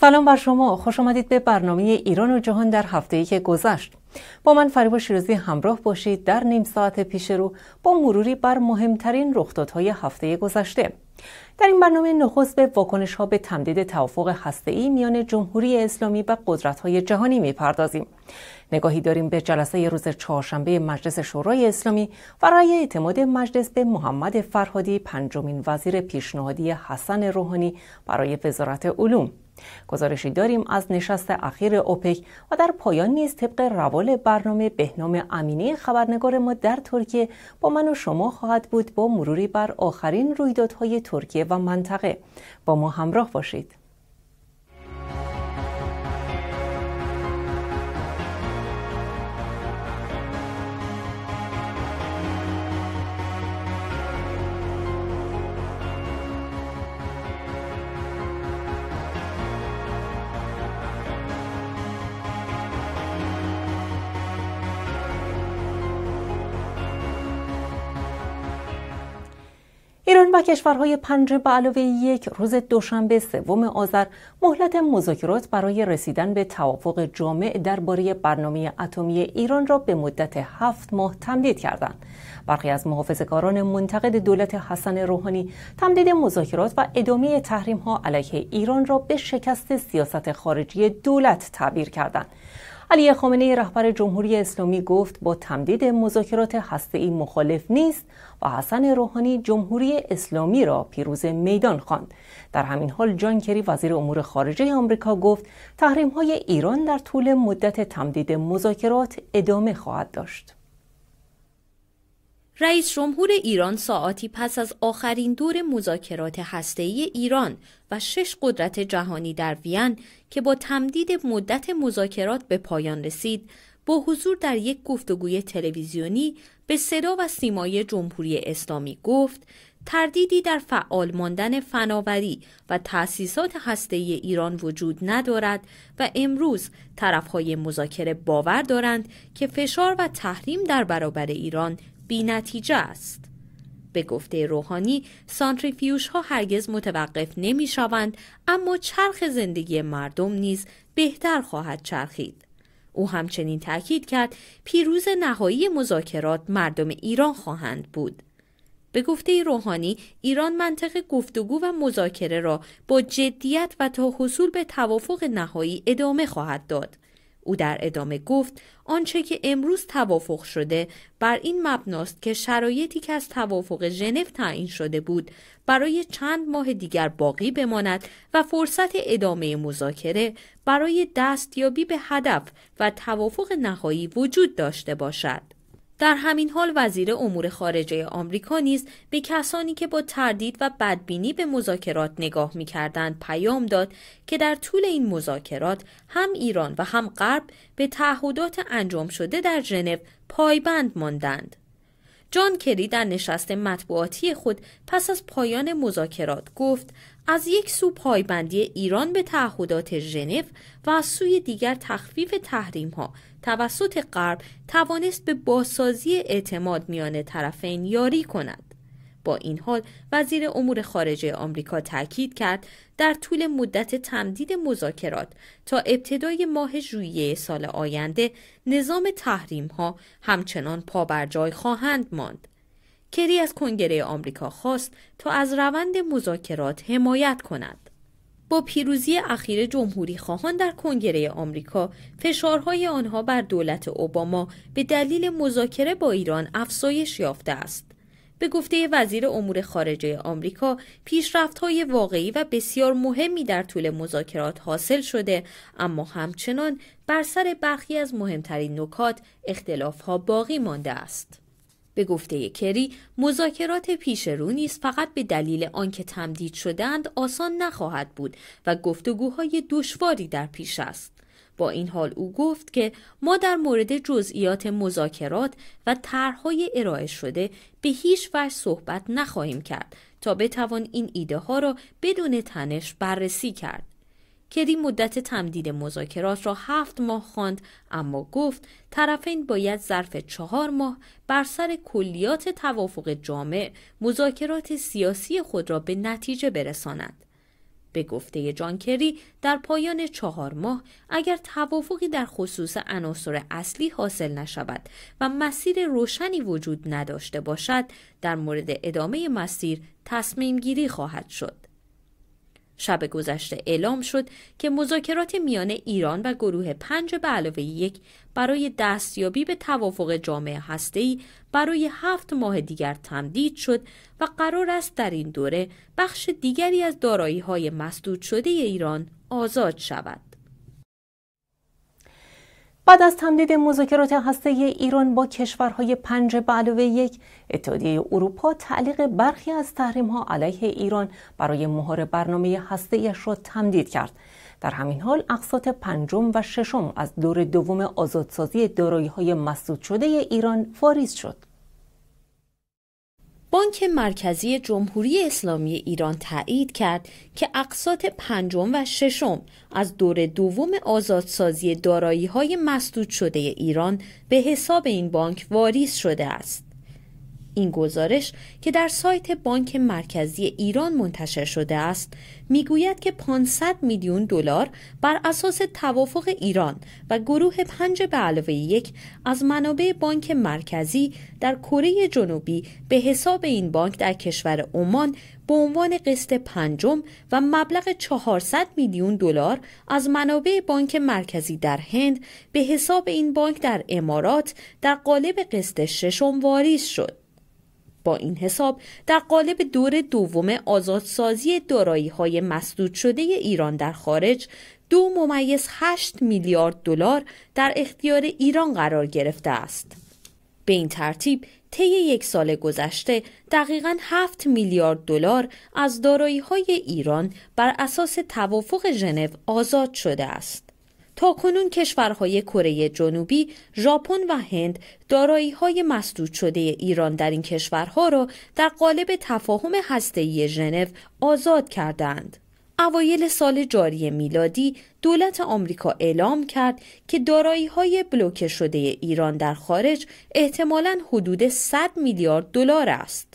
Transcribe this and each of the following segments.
سلام بر شما خوش آمدید به برنامه ایران و جهان در هفته ای که گذشت با من فریبا شیرازی همراه باشید در نیم ساعت پیش رو با مروری بر مهمترین رخدادهای هفته گذشته در این برنامه نخست به واکنش ها به تمدید توافق هسته ای میان جمهوری اسلامی و قدرت های جهانی میپردازیم نگاهی داریم به جلسه روز چهارشنبه مجلس شورای اسلامی و رأی اعتماد مجلس به محمد فرهادی پنجمین وزیر پیشنهادی حسن روحانی برای وزارت علوم گزارشی داریم از نشست اخیر اوپک و در پایان نیز طبق روال برنامه بهنام امینی خبرنگار ما در ترکیه با من و شما خواهد بود با مروری بر آخرین رویدادهای ترکیه و منطقه با ما همراه باشید کشورهای پنج به علاوه یک روز دوشنبه سوم آذر مهلت مذاکرات برای رسیدن به توافق جامع درباره برنامه اتمی ایران را به مدت هفت ماه تمدید کردند. برخی از محافظهکاران منتقد دولت حسن روحانی تمدید مذاکرات و ادامه تحریم ها علیه ایران را به شکست سیاست خارجی دولت تعبیر کردند. علی خامنه رهبر جمهوری اسلامی گفت با تمدید مذاکرات ای مخالف نیست و حسن روحانی جمهوری اسلامی را پیروز میدان خواند. در همین حال جان کری وزیر امور خارجه آمریکا گفت تحریم های ایران در طول مدت تمدید مذاکرات ادامه خواهد داشت. رئیس جمهور ایران ساعتی پس از آخرین دور مذاکرات هسته‌ای ایران و شش قدرت جهانی در وین که با تمدید مدت مذاکرات به پایان رسید، با حضور در یک گفتگوی تلویزیونی به صدا و سیمای جمهوری اسلامی گفت تردیدی در فعال ماندن فناوری و تأسیسات هسته ایران وجود ندارد و امروز طرفهای مذاکره باور دارند که فشار و تحریم در برابر ایران بی نتیجه است. به گفته روحانی سانتریفیوش ها هرگز متوقف نمی شوند اما چرخ زندگی مردم نیز بهتر خواهد چرخید. او همچنین تاکید کرد پیروز نهایی مذاکرات مردم ایران خواهند بود. به گفته روحانی ایران منطق گفتگو و مذاکره را با جدیت و تا حصول به توافق نهایی ادامه خواهد داد. او در ادامه گفت آنچه که امروز توافق شده بر این مبناست که شرایطی که از توافق ژنو تعیین شده بود برای چند ماه دیگر باقی بماند و فرصت ادامه مذاکره برای دستیابی به هدف و توافق نهایی وجود داشته باشد در همین حال وزیر امور خارجه آمریکا نیز به کسانی که با تردید و بدبینی به مذاکرات نگاه میکردند پیام داد که در طول این مذاکرات هم ایران و هم غرب به تعهدات انجام شده در ژنو پایبند ماندند جان کری در نشست مطبوعاتی خود پس از پایان مذاکرات گفت از یک سو پایبندی ایران به تعهدات ژنو و از سوی دیگر تخفیف تحریم ها توسط غرب توانست به بازسازی اعتماد میان طرفین یاری کند با این حال وزیر امور خارجه آمریکا تاکید کرد در طول مدت تمدید مذاکرات تا ابتدای ماه ژوئیه سال آینده نظام تحریم ها همچنان پا بر جای خواهند ماند کری از کنگره آمریکا خواست تا از روند مذاکرات حمایت کند با پیروزی اخیر جمهوری خواهان در کنگره آمریکا فشارهای آنها بر دولت اوباما به دلیل مذاکره با ایران افزایش یافته است. به گفته وزیر امور خارجه آمریکا پیشرفت‌های واقعی و بسیار مهمی در طول مذاکرات حاصل شده اما همچنان بر سر برخی از مهمترین نکات اختلافها باقی مانده است. به گفته کری مذاکرات پیش رو نیز فقط به دلیل آنکه تمدید شدند آسان نخواهد بود و گفتگوهای دشواری در پیش است با این حال او گفت که ما در مورد جزئیات مذاکرات و طرحهای ارائه شده به هیچ وجه صحبت نخواهیم کرد تا بتوان این ایده ها را بدون تنش بررسی کرد کری مدت تمدید مذاکرات را هفت ماه خواند اما گفت طرفین باید ظرف چهار ماه بر سر کلیات توافق جامع مذاکرات سیاسی خود را به نتیجه برسانند به گفته جان کری در پایان چهار ماه اگر توافقی در خصوص عناصر اصلی حاصل نشود و مسیر روشنی وجود نداشته باشد در مورد ادامه مسیر تصمیم گیری خواهد شد شب گذشته اعلام شد که مذاکرات میان ایران و گروه پنج به علاوه یک برای دستیابی به توافق جامعه هسته‌ای برای هفت ماه دیگر تمدید شد و قرار است در این دوره بخش دیگری از دارایی‌های مسدود شده ایران آزاد شود. بعد از تمدید مذاکرات هسته ایران با کشورهای پنج به علاوه یک اتحادیه اروپا تعلیق برخی از تحریم ها علیه ایران برای مهار برنامه هسته را تمدید کرد در همین حال اقساط پنجم و ششم از دور دوم آزادسازی دارایی های مسدود شده ایران فاریز شد بانک مرکزی جمهوری اسلامی ایران تایید کرد که اقساط پنجم و ششم از دور دوم آزادسازی دارایی های مسدود شده ایران به حساب این بانک واریز شده است. این گزارش که در سایت بانک مرکزی ایران منتشر شده است میگوید که 500 میلیون دلار بر اساس توافق ایران و گروه پنج به علاوه یک از منابع بانک مرکزی در کره جنوبی به حساب این بانک در کشور عمان به عنوان قسط پنجم و مبلغ 400 میلیون دلار از منابع بانک مرکزی در هند به حساب این بانک در امارات در قالب قسط ششم واریز شد. با این حساب در قالب دور دوم آزادسازی دارایی های مسدود شده ایران در خارج دو ممیز 8 میلیارد دلار در اختیار ایران قرار گرفته است. به این ترتیب طی یک سال گذشته دقیقا 7 میلیارد دلار از دارایی های ایران بر اساس توافق ژنو آزاد شده است. تاکنون کنون کشورهای کره جنوبی، ژاپن و هند دارایی های مسدود شده ایران در این کشورها را در قالب تفاهم هسته‌ای ژنو آزاد کردند. اوایل سال جاری میلادی دولت آمریکا اعلام کرد که دارایی های بلوکه شده ایران در خارج احتمالاً حدود 100 میلیارد دلار است.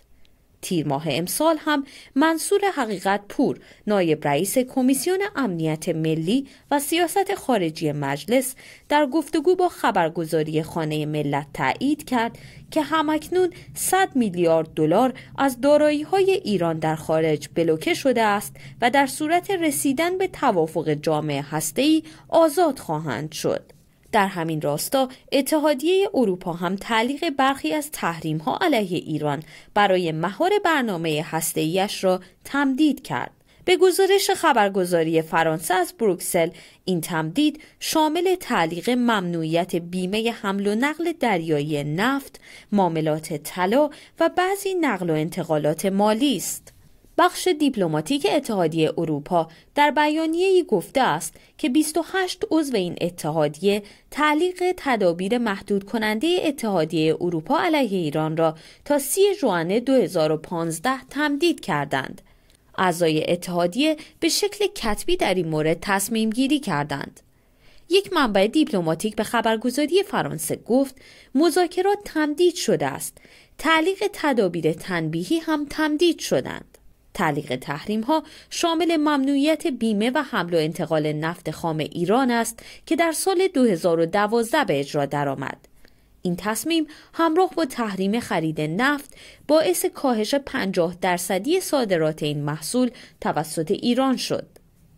تیر ماه امسال هم منصور حقیقت پور نایب رئیس کمیسیون امنیت ملی و سیاست خارجی مجلس در گفتگو با خبرگزاری خانه ملت تایید کرد که همکنون 100 میلیارد دلار از دارایی های ایران در خارج بلوکه شده است و در صورت رسیدن به توافق جامعه هسته‌ای آزاد خواهند شد. در همین راستا اتحادیه اروپا هم تعلیق برخی از تحریم ها علیه ایران برای مهار برنامه هسته‌ایش را تمدید کرد. به گزارش خبرگزاری فرانسه از بروکسل این تمدید شامل تعلیق ممنوعیت بیمه حمل و نقل دریایی نفت، معاملات طلا و بعضی نقل و انتقالات مالی است. بخش دیپلماتیک اتحادیه اروپا در ای گفته است که 28 عضو این اتحادیه تعلیق تدابیر محدود کننده اتحادیه اروپا علیه ایران را تا سی جوان 2015 تمدید کردند. اعضای اتحادیه به شکل کتبی در این مورد تصمیم گیری کردند. یک منبع دیپلماتیک به خبرگزاری فرانسه گفت مذاکرات تمدید شده است تعلیق تدابیر تنبیهی هم تمدید شدند تعلیق تحریم ها شامل ممنوعیت بیمه و حمل و انتقال نفت خام ایران است که در سال 2012 به اجرا درآمد. این تصمیم همراه با تحریم خرید نفت باعث کاهش 50 درصدی صادرات این محصول توسط ایران شد.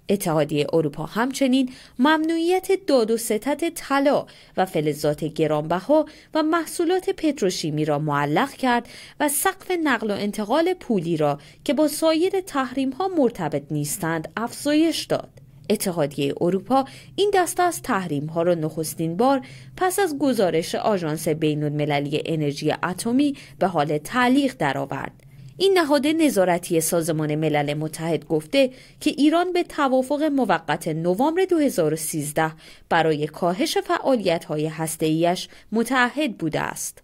اتحادیه اروپا همچنین ممنوعیت داد و ستت طلا و فلزات گرانبها و محصولات پتروشیمی را معلق کرد و سقف نقل و انتقال پولی را که با سایر تحریم ها مرتبط نیستند افزایش داد. اتحادیه اروپا این دسته از تحریم ها را نخستین بار پس از گزارش آژانس بین المللی انرژی اتمی به حال تعلیق درآورد. این نهاد نظارتی سازمان ملل متحد گفته که ایران به توافق موقت نوامبر 2013 برای کاهش فعالیت‌های هسته‌ایش متعهد بوده است.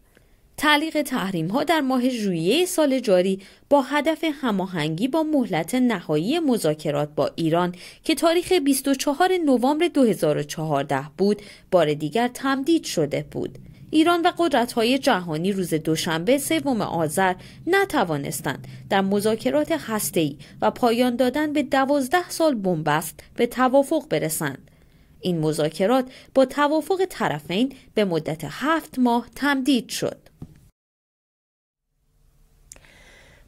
تعلیق تحریم ها در ماه ژوئیه سال جاری با هدف هماهنگی با مهلت نهایی مذاکرات با ایران که تاریخ 24 نوامبر 2014 بود بار دیگر تمدید شده بود. ایران و قدرت‌های جهانی روز دوشنبه سوم آذر نتوانستند در مذاکرات هسته‌ای و پایان دادن به دوازده سال بنبست به توافق برسند. این مذاکرات با توافق طرفین به مدت هفت ماه تمدید شد.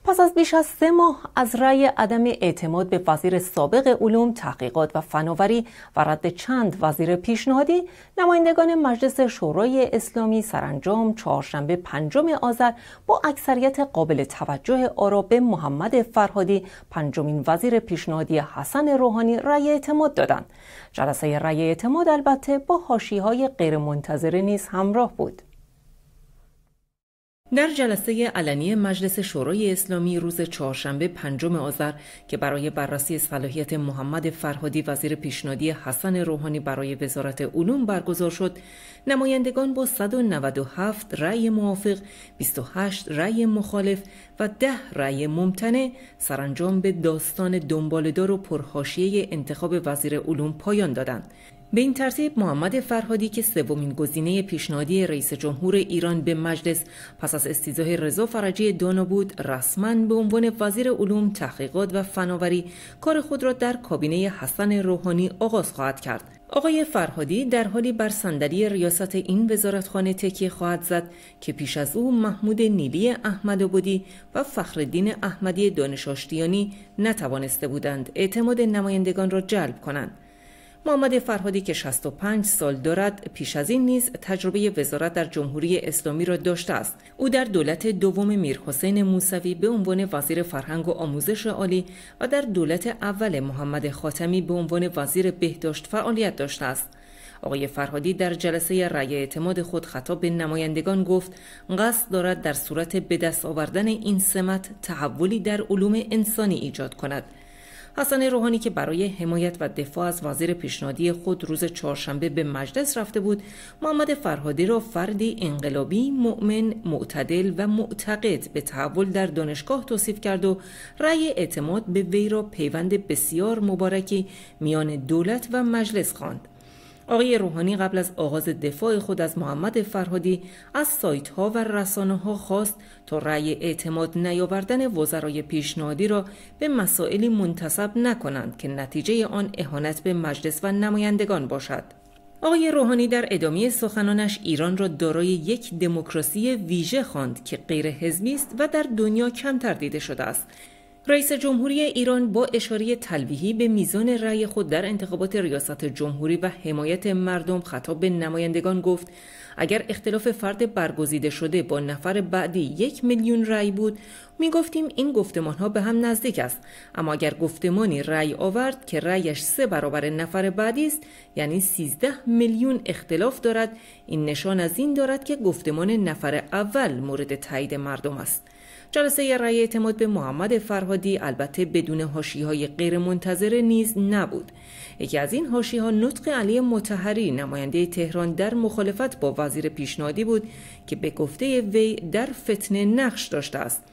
پس از بیش از سه ماه از رأی عدم اعتماد به وزیر سابق علوم تحقیقات و فناوری و رد چند وزیر پیشنهادی نمایندگان مجلس شورای اسلامی سرانجام چهارشنبه پنجم آذر با اکثریت قابل توجه آرا به محمد فرهادی پنجمین وزیر پیشنهادی حسن روحانی رأی اعتماد دادند جلسه رأی اعتماد البته با حاشیه‌های غیرمنتظره نیز همراه بود در جلسه علنی مجلس شورای اسلامی روز چهارشنبه پنجم آذر که برای بررسی صلاحیت محمد فرهادی وزیر پیشنهادی حسن روحانی برای وزارت علوم برگزار شد نمایندگان با 197 رأی موافق 28 رأی مخالف و 10 رأی ممتنع سرانجام به داستان دنبالدار و پرحاشیه انتخاب وزیر علوم پایان دادند به این ترتیب محمد فرهادی که سومین گزینه پیشنهادی رئیس جمهور ایران به مجلس پس از استیضاح رضا فرجی دانا بود رسما به عنوان وزیر علوم تحقیقات و فناوری کار خود را در کابینه حسن روحانی آغاز خواهد کرد آقای فرهادی در حالی بر صندلی ریاست این وزارتخانه تکیه خواهد زد که پیش از او محمود نیلی احمد بودی و فخردین احمدی دانشاشتیانی نتوانسته بودند اعتماد نمایندگان را جلب کنند محمد فرهادی که 65 سال دارد پیش از این نیز تجربه وزارت در جمهوری اسلامی را داشته است او در دولت دوم میرحسین موسوی به عنوان وزیر فرهنگ و آموزش عالی و در دولت اول محمد خاتمی به عنوان وزیر بهداشت فعالیت داشته است آقای فرهادی در جلسه رای اعتماد خود خطاب به نمایندگان گفت قصد دارد در صورت به دست آوردن این سمت تحولی در علوم انسانی ایجاد کند حسن روحانی که برای حمایت و دفاع از وزیر پیشنهادی خود روز چهارشنبه به مجلس رفته بود محمد فرهادی را فردی انقلابی مؤمن معتدل و معتقد به تحول در دانشگاه توصیف کرد و رأی اعتماد به وی را پیوند بسیار مبارکی میان دولت و مجلس خواند آقای روحانی قبل از آغاز دفاع خود از محمد فرهادی از سایت ها و رسانه ها خواست تا رأی اعتماد نیاوردن وزرای پیشنهادی را به مسائلی منتصب نکنند که نتیجه آن اهانت به مجلس و نمایندگان باشد. آقای روحانی در ادامه سخنانش ایران را دارای یک دموکراسی ویژه خواند که غیر است و در دنیا کمتر دیده شده است رئیس جمهوری ایران با اشاره تلویحی به میزان رأی خود در انتخابات ریاست جمهوری و حمایت مردم خطاب به نمایندگان گفت اگر اختلاف فرد برگزیده شده با نفر بعدی یک میلیون رأی بود می این گفتمان ها به هم نزدیک است اما اگر گفتمانی رأی آورد که رأیش سه برابر نفر بعدی است یعنی 13 میلیون اختلاف دارد این نشان از این دارد که گفتمان نفر اول مورد تایید مردم است جلسه رأی اعتماد به محمد فرهادی البته بدون هاشی های غیر منتظره نیز نبود یکی از این هاشی ها نطق علی متحری نماینده تهران در مخالفت با وزیر پیشنهادی بود که به گفته وی در فتنه نقش داشته است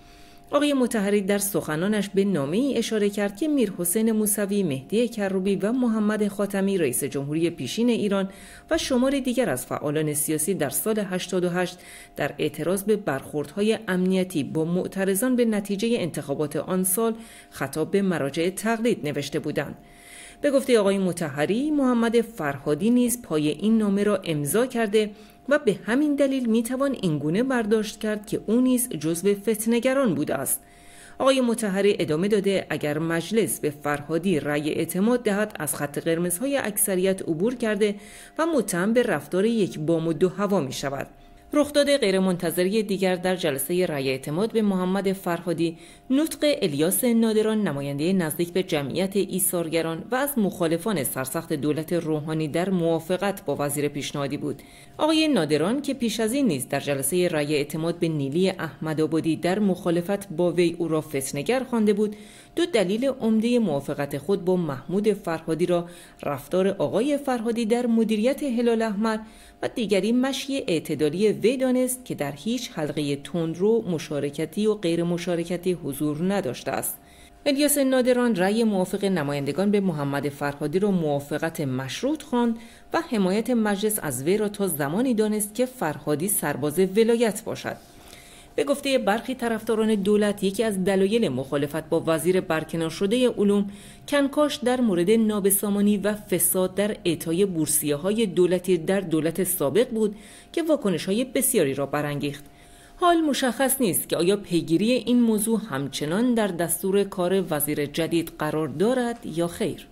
آقای متحری در سخنانش به نامه ای اشاره کرد که میر حسین موسوی، مهدی کروبی و محمد خاتمی رئیس جمهوری پیشین ایران و شمار دیگر از فعالان سیاسی در سال 88 در اعتراض به برخوردهای امنیتی با معترضان به نتیجه انتخابات آن سال خطاب به مراجع تقلید نوشته بودند. به گفته آقای متحری محمد فرهادی نیز پای این نامه را امضا کرده و به همین دلیل میتوان اینگونه برداشت کرد که او نیز جزو فتنگران بوده است آقای متحری ادامه داده اگر مجلس به فرهادی رأی اعتماد دهد از خط قرمزهای اکثریت عبور کرده و متهم به رفتار یک بام و دو هوا می شود رخداد غیرمنتظره دیگر در جلسه رأی اعتماد به محمد فرهادی نطق الیاس نادران نماینده نزدیک به جمعیت ایثارگران و از مخالفان سرسخت دولت روحانی در موافقت با وزیر پیشنهادی بود آقای نادران که پیش از این نیز در جلسه رای اعتماد به نیلی احمد آبادی در مخالفت با وی او را فتنگر خوانده بود دو دلیل عمده موافقت خود با محمود فرهادی را رفتار آقای فرهادی در مدیریت هلال احمر و دیگری مشی اعتدالی وی دانست که در هیچ حلقه تندرو مشارکتی و غیر مشارکتی حضور نداشته است الیاس نادران رأی موافق نمایندگان به محمد فرهادی را موافقت مشروط خواند و حمایت مجلس از وی را تا زمانی دانست که فرهادی سرباز ولایت باشد به گفته برخی طرفداران دولت یکی از دلایل مخالفت با وزیر برکنار شده علوم کنکاش در مورد نابسامانی و فساد در اعطای بورسیه های دولتی در دولت سابق بود که واکنش های بسیاری را برانگیخت حال مشخص نیست که آیا پیگیری این موضوع همچنان در دستور کار وزیر جدید قرار دارد یا خیر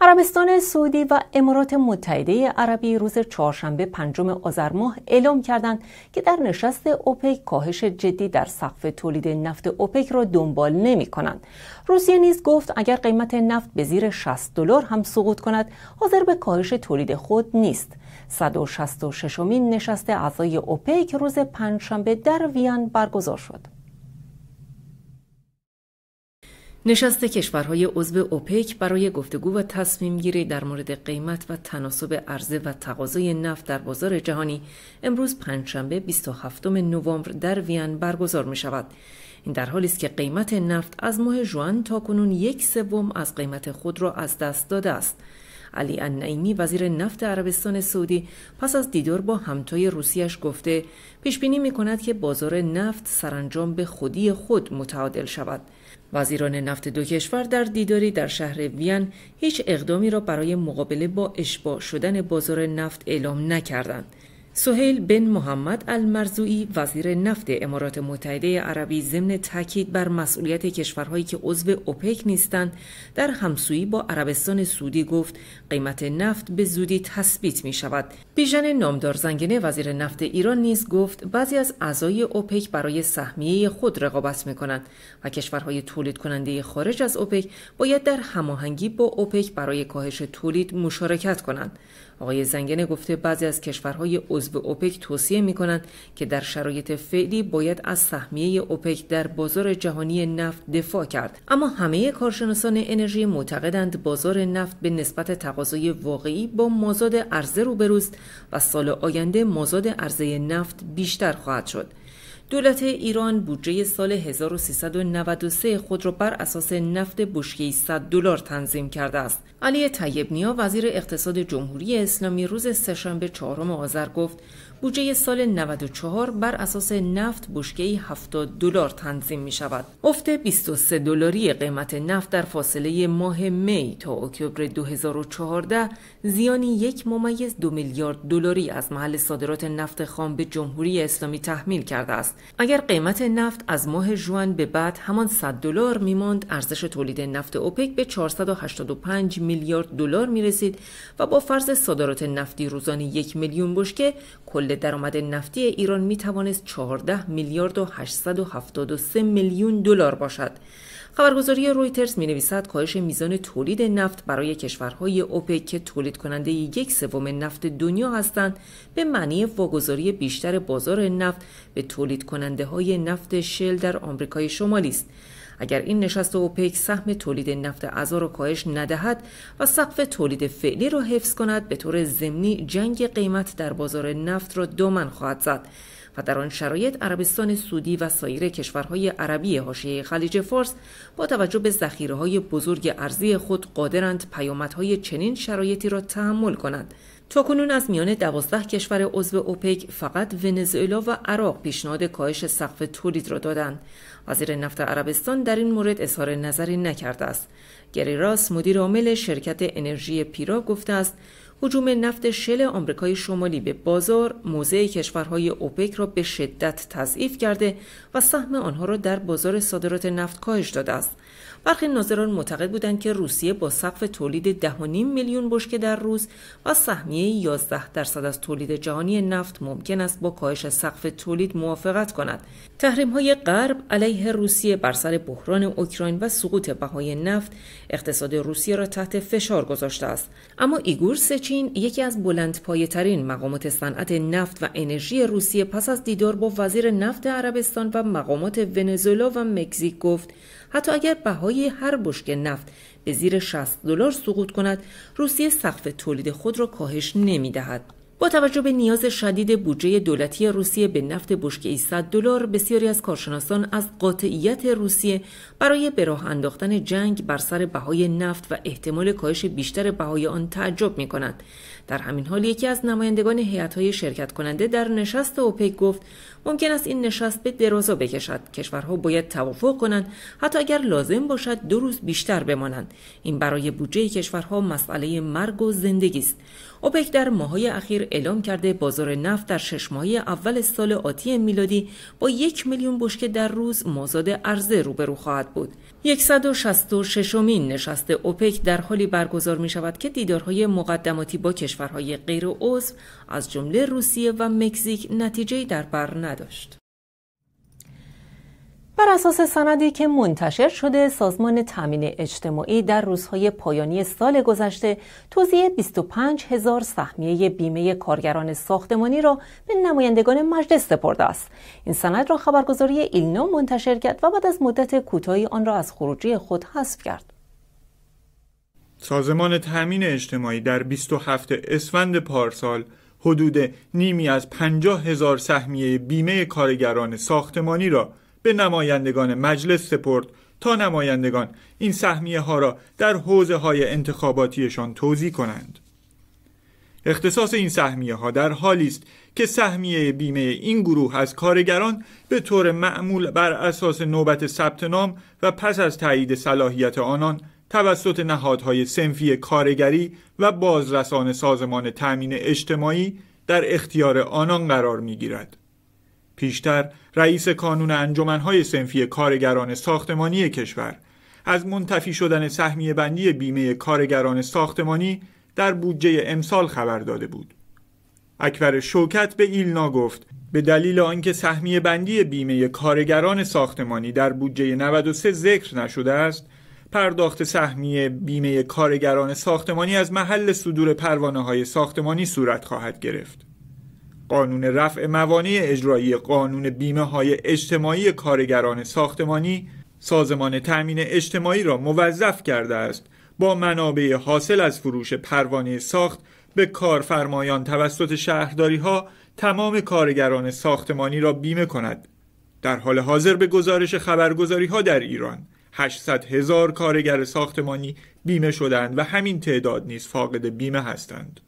عربستان سعودی و امارات متحده عربی روز چهارشنبه پنجم آذر ماه اعلام کردند که در نشست اوپک کاهش جدی در سقف تولید نفت اوپک را دنبال نمی کنند. روسیه نیز گفت اگر قیمت نفت به زیر 60 دلار هم سقوط کند حاضر به کاهش تولید خود نیست. 166 مین نشست اعضای اوپیک روز پنجشنبه در ویان برگزار شد. نشست کشورهای عضو اوپیک برای گفتگو و تصمیم گیری در مورد قیمت و تناسب عرضه و تقاضای نفت در بازار جهانی امروز پنجشنبه 27 نوامبر در وین برگزار می شود. این در حالی است که قیمت نفت از ماه جوان تا کنون یک سوم از قیمت خود را از دست داده است. علی النعیمی وزیر نفت عربستان سعودی پس از دیدار با همتای روسیش گفته پیش بینی می کند که بازار نفت سرانجام به خودی خود متعادل شود وزیران نفت دو کشور در دیداری در شهر وین هیچ اقدامی را برای مقابله با اشباع شدن بازار نفت اعلام نکردند سهیل بن محمد المرزوی وزیر نفت امارات متحده عربی ضمن تاکید بر مسئولیت کشورهایی که عضو اوپک نیستند در همسویی با عربستان سعودی گفت قیمت نفت به زودی تثبیت می شود بیژن نامدار زنگنه وزیر نفت ایران نیز گفت بعضی از اعضای اوپک برای سهمیه خود رقابت می کنند و کشورهای تولید کننده خارج از اوپک باید در هماهنگی با اوپک برای کاهش تولید مشارکت کنند آقای زنگنه گفته بعضی از کشورهای عضو اوپک توصیه می کنند که در شرایط فعلی باید از سهمیه اوپک در بازار جهانی نفت دفاع کرد اما همه کارشناسان انرژی معتقدند بازار نفت به نسبت تقاضای واقعی با مازاد عرضه روبروست و سال آینده مازاد عرضه نفت بیشتر خواهد شد دولت ایران بودجه سال 1393 خود را بر اساس نفت بشکی 100 دلار تنظیم کرده است علی طیب نیا وزیر اقتصاد جمهوری اسلامی روز سهشنبه چهارم آذر گفت بودجه سال 94 بر اساس نفت بشکه 70 دلار تنظیم می شود. افت 23 دلاری قیمت نفت در فاصله ماه می تا اکتبر 2014 زیانی یک ممیز دو میلیارد دلاری از محل صادرات نفت خام به جمهوری اسلامی تحمیل کرده است. اگر قیمت نفت از ماه ژوئن به بعد همان 100 دلار می‌ماند، ارزش تولید نفت اوپک به 485 میلیارد دلار رسید و با فرض صادرات نفتی روزانه یک میلیون بشکه کل درآمد نفتی ایران توانست 14 میلیارد و 873 میلیون دلار باشد خبرگزاری رویترز می نویسد کاهش میزان تولید نفت برای کشورهای اوپک که تولید کننده یک سوم نفت دنیا هستند به معنی واگذاری بیشتر بازار نفت به تولید کننده های نفت شل در آمریکای شمالی است. اگر این نشست اوپک سهم تولید نفت اعضا را کاهش ندهد و سقف تولید فعلی را حفظ کند به طور ضمنی جنگ قیمت در بازار نفت را دامن خواهد زد و در آن شرایط عربستان سعودی و سایر کشورهای عربی حاشیه خلیج فارس با توجه به های بزرگ ارزی خود قادرند پیامدهای چنین شرایطی را تحمل کنند تا کنون از میان دوازده کشور عضو اوپک فقط ونزوئلا و عراق پیشنهاد کاهش سقف تولید را دادند وزیر نفت عربستان در این مورد اظهار نظری نکرده است گری راس مدیر عامل شرکت انرژی پیرا گفته است حجوم نفت شل آمریکای شمالی به بازار موضع کشورهای اوپک را به شدت تضعیف کرده و سهم آنها را در بازار صادرات نفت کاهش داده است برخی ناظران معتقد بودند که روسیه با سقف تولید 10.5 میلیون بشکه در روز و سهمیه 11 درصد از تولید جهانی نفت ممکن است با کاهش سقف تولید موافقت کند. تحریم های غرب علیه روسیه بر سر بحران اوکراین و سقوط بهای نفت اقتصاد روسیه را تحت فشار گذاشته است. اما ایگور سچین یکی از بلندپایه‌ترین مقامات صنعت نفت و انرژی روسیه پس از دیدار با وزیر نفت عربستان و مقامات ونزوئلا و مکزیک گفت حتی اگر بهای هر بشک نفت به زیر 60 دلار سقوط کند روسیه سقف تولید خود را کاهش نمی دهد. با توجه به نیاز شدید بودجه دولتی روسیه به نفت بشکه 100 دلار بسیاری از کارشناسان از قاطعیت روسیه برای به راه انداختن جنگ بر سر بهای نفت و احتمال کاهش بیشتر بهای آن تعجب می کنند در همین حال یکی از نمایندگان هیئت‌های شرکت کننده در نشست اوپک گفت ممکن است این نشست به درازا بکشد کشورها باید توافق کنند حتی اگر لازم باشد دو روز بیشتر بمانند این برای بودجه کشورها مسئله مرگ و زندگی است اوپک در ماهای اخیر اعلام کرده بازار نفت در شش ماهه اول سال آتی میلادی با یک میلیون بشکه در روز مازاد عرضه روبرو خواهد بود 166 مین نشست اوپک در حالی برگزار می شود که دیدارهای مقدماتی با کشورهای غیر عضو از جمله روسیه و مکزیک نتیجه در بر نداشت بر اساس سندی که منتشر شده سازمان تامین اجتماعی در روزهای پایانی سال گذشته توزیع 25 هزار سهمیه بیمه کارگران ساختمانی را به نمایندگان مجلس سپرده است این سند را خبرگزاری ایلنا منتشر کرد و بعد از مدت کوتاهی آن را از خروجی خود حذف کرد سازمان تامین اجتماعی در 27 اسفند پارسال حدود نیمی از 50 هزار سهمیه بیمه کارگران ساختمانی را به نمایندگان مجلس سپرد تا نمایندگان این سهمیه ها را در حوزه های انتخاباتیشان توضیح کنند اختصاص این سهمیه ها در حالی است که سهمیه بیمه این گروه از کارگران به طور معمول بر اساس نوبت ثبت نام و پس از تایید صلاحیت آنان توسط نهادهای سنفی کارگری و بازرسان سازمان تأمین اجتماعی در اختیار آنان قرار می گیرد. پیشتر رئیس کانون انجمنهای سنفی کارگران ساختمانی کشور از منتفی شدن سهمیه بندی بیمه کارگران ساختمانی در بودجه امسال خبر داده بود. اکبر شوکت به ایلنا گفت به دلیل آنکه سهمیه بندی بیمه کارگران ساختمانی در بودجه 93 ذکر نشده است، پرداخت سهمیه بیمه کارگران ساختمانی از محل صدور پروانه های ساختمانی صورت خواهد گرفت. قانون رفع موانع اجرایی قانون بیمه های اجتماعی کارگران ساختمانی سازمان تأمین اجتماعی را موظف کرده است با منابع حاصل از فروش پروانه ساخت به کارفرمایان توسط شهرداری ها تمام کارگران ساختمانی را بیمه کند در حال حاضر به گزارش خبرگزاری ها در ایران 800 هزار کارگر ساختمانی بیمه شدند و همین تعداد نیز فاقد بیمه هستند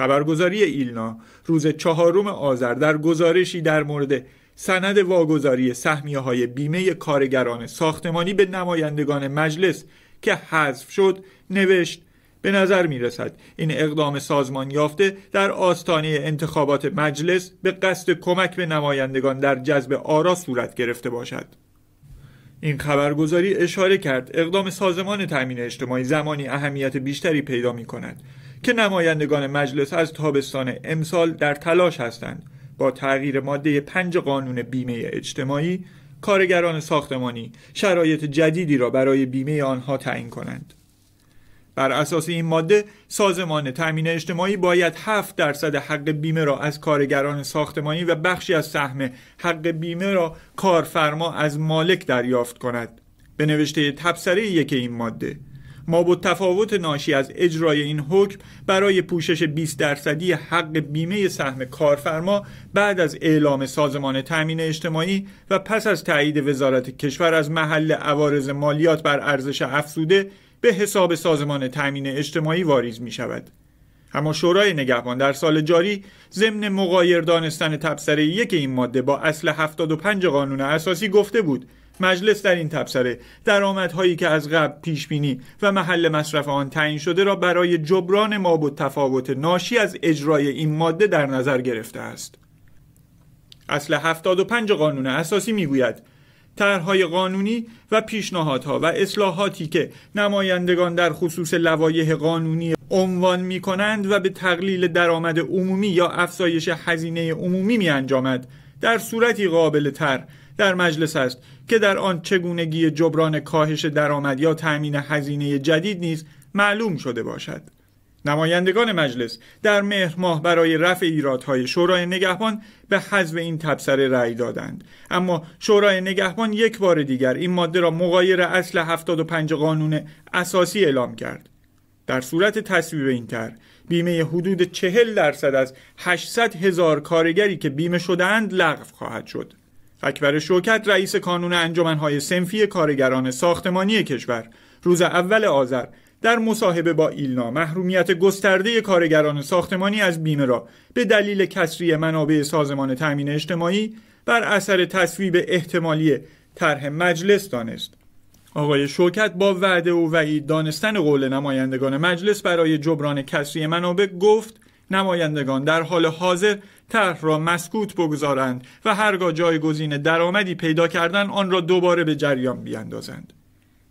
خبرگزاری ایلنا روز چهارم آذر در گزارشی در مورد سند واگذاری سهمیه های بیمه کارگران ساختمانی به نمایندگان مجلس که حذف شد نوشت به نظر می رسد این اقدام سازمان یافته در آستانه انتخابات مجلس به قصد کمک به نمایندگان در جذب آرا صورت گرفته باشد. این خبرگزاری اشاره کرد اقدام سازمان تأمین اجتماعی زمانی اهمیت بیشتری پیدا می کند که نمایندگان مجلس از تابستان امسال در تلاش هستند با تغییر ماده پنج قانون بیمه اجتماعی کارگران ساختمانی شرایط جدیدی را برای بیمه آنها تعیین کنند بر اساس این ماده سازمان تامین اجتماعی باید 7 درصد حق بیمه را از کارگران ساختمانی و بخشی از سهم حق بیمه را کارفرما از مالک دریافت کند به نوشته تبصره یک این ماده ما با تفاوت ناشی از اجرای این حکم برای پوشش 20 درصدی حق بیمه سهم کارفرما بعد از اعلام سازمان تامین اجتماعی و پس از تایید وزارت کشور از محل عوارض مالیات بر ارزش افزوده به حساب سازمان تامین اجتماعی واریز می شود. اما شورای نگهبان در سال جاری ضمن مقایر دانستن تبصره یک این ماده با اصل 75 قانون اساسی گفته بود مجلس در این تبصره درآمدهایی که از قبل پیش بینی و محل مصرف آن تعیین شده را برای جبران مابود تفاوت ناشی از اجرای این ماده در نظر گرفته است اصل 75 قانون اساسی میگوید طرحهای قانونی و پیشنهادها و اصلاحاتی که نمایندگان در خصوص لوایح قانونی عنوان می کنند و به تقلیل درآمد عمومی یا افزایش هزینه عمومی می انجامد در صورتی قابل تر در مجلس است که در آن چگونگی جبران کاهش درآمد یا تأمین هزینه جدید نیز معلوم شده باشد نمایندگان مجلس در مهر ماه برای رفع ایرادهای شورای نگهبان به حذف این تبصره رأی دادند اما شورای نگهبان یک بار دیگر این ماده را مغایر اصل 75 قانون اساسی اعلام کرد در صورت تصویب این تر بیمه حدود 40 درصد از 800 هزار کارگری که بیمه شدهاند لغو خواهد شد اکبر شوکت رئیس کانون انجمنهای سنفی کارگران ساختمانی کشور روز اول آذر در مصاحبه با ایلنا محرومیت گسترده کارگران ساختمانی از بیمه را به دلیل کسری منابع سازمان تامین اجتماعی بر اثر تصویب احتمالی طرح مجلس دانست آقای شوکت با وعده و وعید دانستن قول نمایندگان مجلس برای جبران کسری منابع گفت نمایندگان در حال حاضر طرح را مسکوت بگذارند و هرگاه جایگزین درآمدی پیدا کردن آن را دوباره به جریان بیاندازند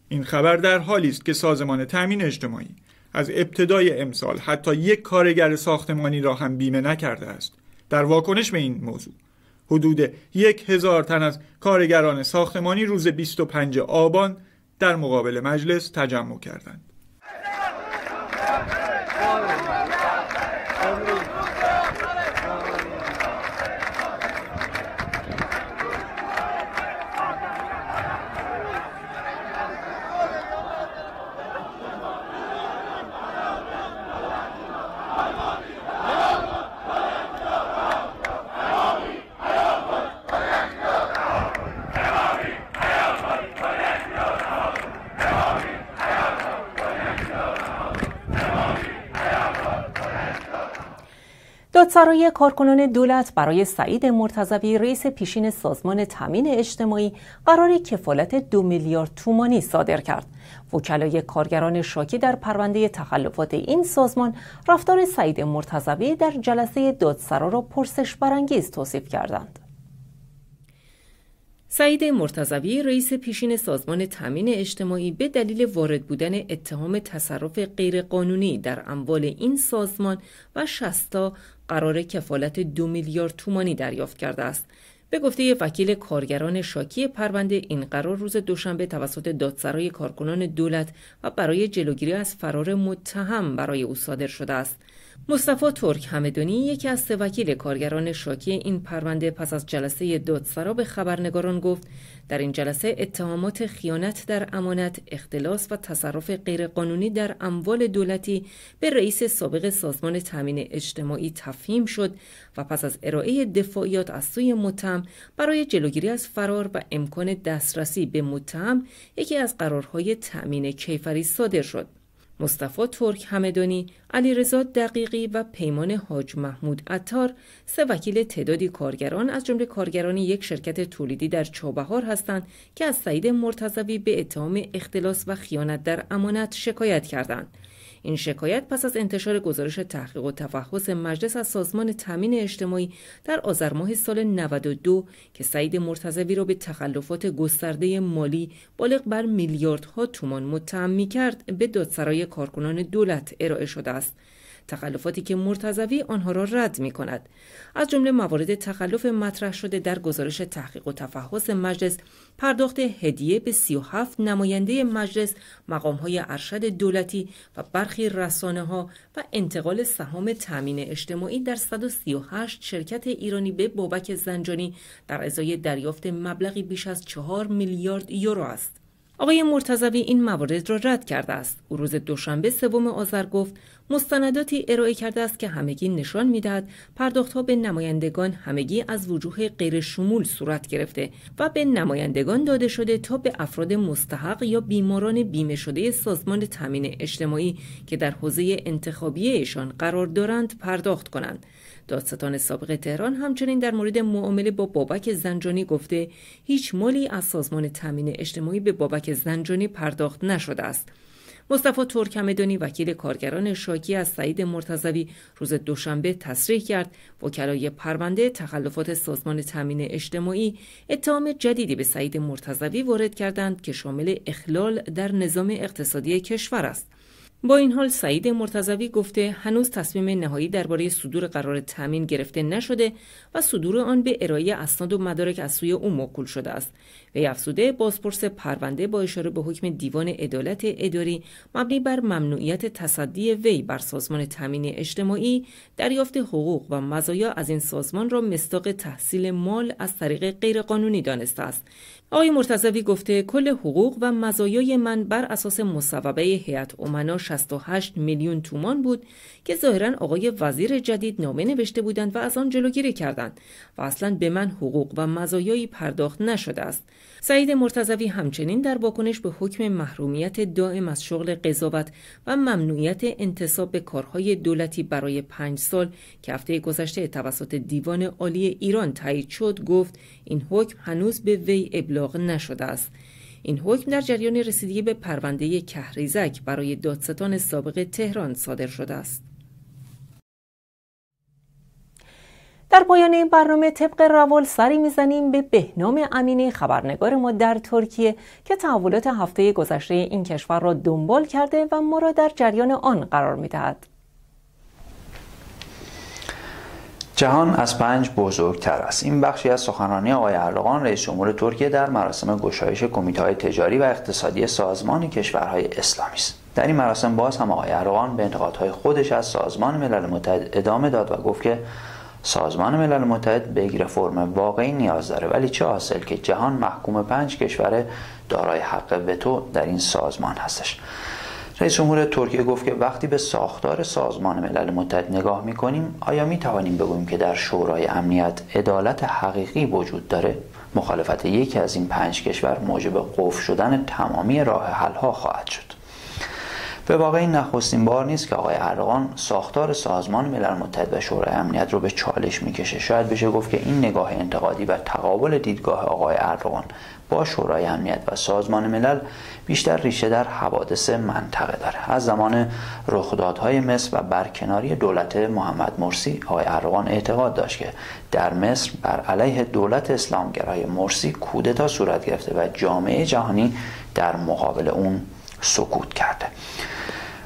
این خبر در حالی است که سازمان تأمین اجتماعی از ابتدای امسال حتی یک کارگر ساختمانی را هم بیمه نکرده است در واکنش به این موضوع حدود یک هزار تن از کارگران ساختمانی روز 25 آبان در مقابل مجلس تجمع کردند دادسرای کارکنان دولت برای سعید مرتضوی رئیس پیشین سازمان تامین اجتماعی قرار کفالت دو میلیارد تومانی صادر کرد. وکلای کارگران شاکی در پرونده تخلفات این سازمان رفتار سعید مرتضوی در جلسه دادسرا را پرسش برانگیز توصیف کردند. سعید مرتضوی رئیس پیشین سازمان تامین اجتماعی به دلیل وارد بودن اتهام تصرف غیرقانونی در اموال این سازمان و شستا قرار کفالت دو میلیارد تومانی دریافت کرده است به گفته وکیل کارگران شاکی پرونده این قرار روز دوشنبه توسط دادسرای کارکنان دولت و برای جلوگیری از فرار متهم برای او صادر شده است مصطفی ترک همدونی یکی از سه وکیل کارگران شاکی این پرونده پس از جلسه دادسرا به خبرنگاران گفت در این جلسه اتهامات خیانت در امانت اختلاس و تصرف غیرقانونی در اموال دولتی به رئیس سابق سازمان تامین اجتماعی تفهیم شد و پس از ارائه دفاعیات از سوی متهم برای جلوگیری از فرار و امکان دسترسی به متهم یکی از قرارهای تامین کیفری صادر شد مصطفی ترک همدانی، علیرضا دقیقی و پیمان حاج محمود عطار سه وکیل تعدادی کارگران از جمله کارگران یک شرکت تولیدی در چابهار هستند که از سعید مرتضوی به اتهام اختلاس و خیانت در امانت شکایت کردند. این شکایت پس از انتشار گزارش تحقیق و تفحص مجلس از سازمان تامین اجتماعی در آذر سال 92 که سعید مرتضوی را به تخلفات گسترده مالی بالغ بر میلیاردها تومان متهم کرد به دادسرای کارکنان دولت ارائه شده است تخلفاتی که مرتضوی آنها را رد می کند از جمله موارد تخلف مطرح شده در گزارش تحقیق و تفحص مجلس پرداخت هدیه به 37 نماینده مجلس مقامهای ارشد دولتی و برخی رسانه ها و انتقال سهام تامین اجتماعی در 138 شرکت ایرانی به بابک زنجانی در ازای دریافت مبلغی بیش از 4 میلیارد یورو است آقای مرتضوی این موارد را رد کرده است او روز دوشنبه سوم آذر گفت مستنداتی ارائه کرده است که همگی نشان میدهد پرداختها به نمایندگان همگی از وجوه غیر شمول صورت گرفته و به نمایندگان داده شده تا به افراد مستحق یا بیماران بیمه شده سازمان تامین اجتماعی که در حوزه انتخابیهشان قرار دارند پرداخت کنند دادستان سابق تهران همچنین در مورد معامله با بابک زنجانی گفته هیچ مالی از سازمان تامین اجتماعی به بابک زنجانی پرداخت نشده است. مصطفی ترکمدانی وکیل کارگران شاکی از سعید مرتضوی روز دوشنبه تصریح کرد وکلای پرونده تخلفات سازمان تامین اجتماعی اتهام جدیدی به سعید مرتضوی وارد کردند که شامل اخلال در نظام اقتصادی کشور است با این حال سعید مرتضوی گفته هنوز تصمیم نهایی درباره صدور قرار تامین گرفته نشده و صدور آن به ارائه اسناد و مدارک از سوی او موکول شده است وی افزوده بازپرس پرونده با اشاره به حکم دیوان عدالت اداری مبنی بر ممنوعیت تصدی وی بر سازمان تامین اجتماعی دریافت حقوق و مزایا از این سازمان را مستاق تحصیل مال از طریق غیرقانونی دانسته است آقای مرتضوی گفته کل حقوق و مزایای من بر اساس مصوبه هیئت امنا 68 میلیون تومان بود که ظاهرا آقای وزیر جدید نامه نوشته بودند و از آن جلوگیری کردند و اصلا به من حقوق و مزایایی پرداخت نشده است سعید مرتضوی همچنین در واکنش به حکم محرومیت دائم از شغل قضاوت و ممنوعیت انتصاب به کارهای دولتی برای پنج سال که هفته گذشته توسط دیوان عالی ایران تایید شد گفت این حکم هنوز به وی ابلاغ نشده است این حکم در جریان رسیدگی به پرونده کهریزک برای دادستان سابق تهران صادر شده است. در پایان این برنامه طبق روال سری میزنیم به بهنام امینی خبرنگار ما در ترکیه که تحولات هفته گذشته این کشور را دنبال کرده و ما را در جریان آن قرار میدهد. جهان از پنج بزرگتر است این بخشی از سخنرانی آقای اردوغان رئیس جمهور ترکیه در مراسم گشایش های تجاری و اقتصادی سازمان کشورهای اسلامی است در این مراسم باز هم آقای اردوغان به انتقادهای خودش از سازمان ملل متحد ادامه داد و گفت که سازمان ملل متحد به یک رفرم واقعی نیاز داره ولی چه حاصل که جهان محکوم پنج کشور دارای حق وتو در این سازمان هستش رئیس جمهور ترکیه گفت که وقتی به ساختار سازمان ملل متحد نگاه کنیم آیا می بگوییم که در شورای امنیت عدالت حقیقی وجود داره مخالفت یکی از این پنج کشور موجب قفل شدن تمامی راه حل‌ها خواهد شد به واقع این نخستین بار نیست که آقای اردوغان ساختار سازمان ملل متحد و شورای امنیت رو به چالش میکشه شاید بشه گفت که این نگاه انتقادی و تقابل دیدگاه آقای اردوغان با شورای امنیت و سازمان ملل بیشتر ریشه در حوادث منطقه داره از زمان رخدادهای مصر و برکناری دولت محمد مرسی آقای ارغان اعتقاد داشت که در مصر بر علیه دولت اسلامگرای مرسی کودتا صورت گرفته و جامعه جهانی در مقابل اون سکوت کرده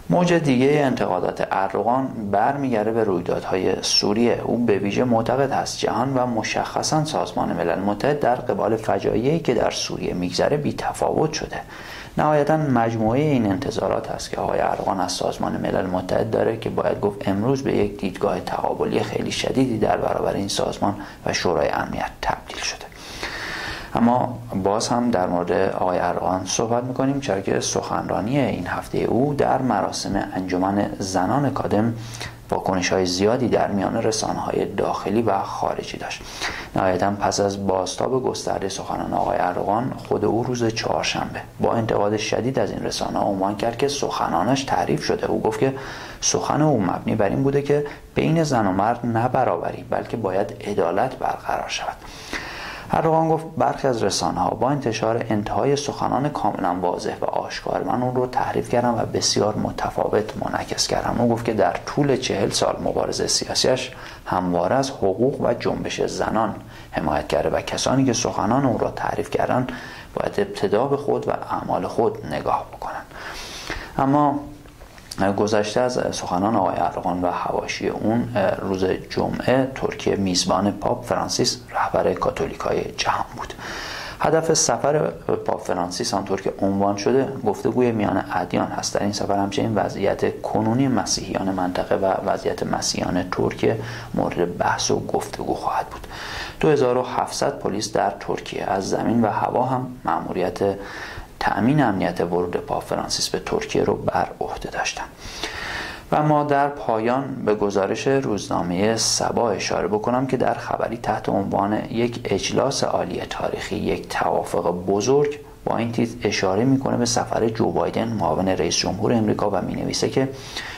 موج دیگه انتقادات اردوغان برمیگرده به رویدادهای سوریه او به ویژه معتقد است جهان و مشخصا سازمان ملل متحد در قبال فجایعی که در سوریه میگذره بی تفاوت شده نهایتا مجموعه این انتظارات است که آقای اردوغان از سازمان ملل متحد داره که باید گفت امروز به یک دیدگاه تقابلی خیلی شدیدی در برابر این سازمان و شورای امنیت تبدیل شده اما باز هم در مورد آقای ارغان صحبت میکنیم چرا که سخنرانی این هفته او در مراسم انجمن زنان کادم واکنش های زیادی در میان رسانه های داخلی و خارجی داشت نهایتا پس از باستاب گسترده سخنان آقای ارغان خود او روز چهارشنبه با انتقاد شدید از این رسانه عنوان کرد که سخنانش تعریف شده او گفت که سخن او مبنی بر این بوده که بین زن و مرد نه برابری بلکه باید عدالت برقرار شود اردوغان گفت برخی از رسانه ها با انتشار انتهای سخنان کاملا واضح و آشکار من اون رو تحریف کردم و بسیار متفاوت منعکس کردم اون گفت که در طول چهل سال مبارزه سیاسیش همواره از حقوق و جنبش زنان حمایت کرده و کسانی که سخنان اون را تعریف کردن باید ابتدا به خود و اعمال خود نگاه بکنن اما گذشته از سخنان آقای ارغان و حواشی اون روز جمعه ترکیه میزبان پاپ فرانسیس رهبر کاتولیکای جهان بود هدف سفر پاپ فرانسیس آنطور که عنوان شده گفتگوی میان ادیان هست در این سفر همچنین وضعیت کنونی مسیحیان منطقه و وضعیت مسیحیان ترکیه مورد بحث و گفتگو خواهد بود 2700 پلیس در ترکیه از زمین و هوا هم ماموریت تأمین امنیت ورود پا فرانسیس به ترکیه رو بر عهده داشتن و ما در پایان به گزارش روزنامه سبا اشاره بکنم که در خبری تحت عنوان یک اجلاس عالی تاریخی یک توافق بزرگ با این تیز اشاره میکنه به سفر جو بایدن معاون رئیس جمهور امریکا و مینویسه که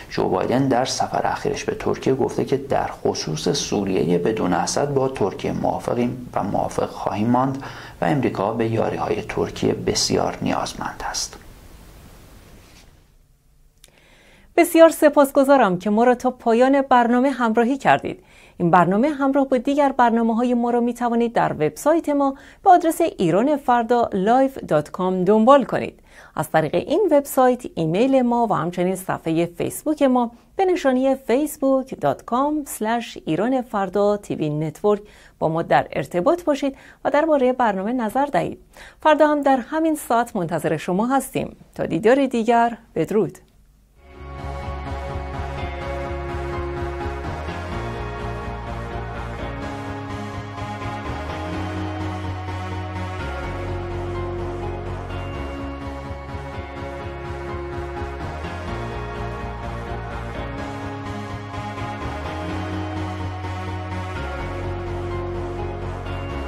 جو بایدن در سفر اخیرش به ترکیه گفته که در خصوص سوریه بدون اسد با ترکیه موافقیم و موافق خواهیم ماند و امریکا به یاری های ترکیه بسیار نیازمند است بسیار سپاسگزارم که ما را تا پایان برنامه همراهی کردید این برنامه همراه با دیگر برنامه های ما را می در وبسایت ما به آدرس ایران فردا live.com دنبال کنید از طریق این وبسایت ایمیل ما و همچنین صفحه فیسبوک ما به نشانی facebook.com ایران فردا تیوی نتورک با ما در ارتباط باشید و درباره برنامه نظر دهید فردا هم در همین ساعت منتظر شما هستیم تا دیدار دیگر بدرود